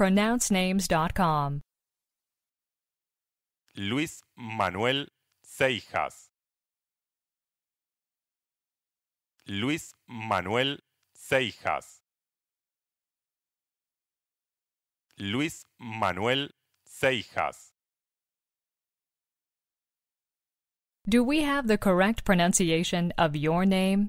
pronouncenames.com. Luis Manuel Seijas. Luis Manuel Seijas. Luis Manuel Seijas. Do we have the correct pronunciation of your name?